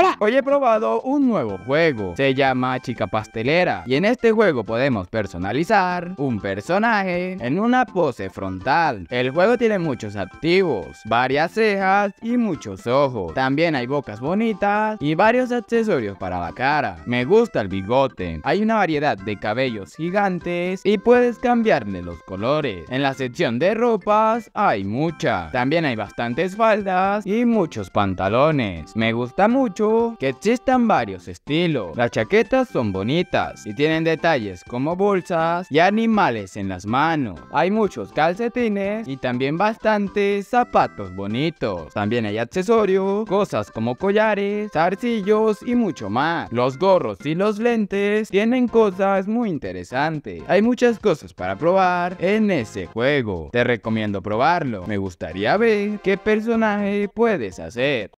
Hola, hoy he probado un nuevo juego, se llama Chica Pastelera y en este juego podemos personalizar un personaje en una pose frontal. El juego tiene muchos activos, varias cejas y muchos ojos. También hay bocas bonitas y varios accesorios para la cara. Me gusta el bigote, hay una variedad de cabellos gigantes y puedes cambiarle los colores. En la sección de ropas hay mucha, también hay bastantes faldas y muchos pantalones. Me gusta mucho que existan varios estilos. Las chaquetas son bonitas y tienen detalles como bolsas y animales en las manos. Hay muchos calcetines y también bastantes zapatos bonitos. También hay accesorios, cosas como collares, zarcillos y mucho más. Los gorros y los lentes tienen cosas muy interesantes. Hay muchas cosas para probar en ese juego. Te recomiendo probarlo. Me gustaría ver qué personaje puedes hacer.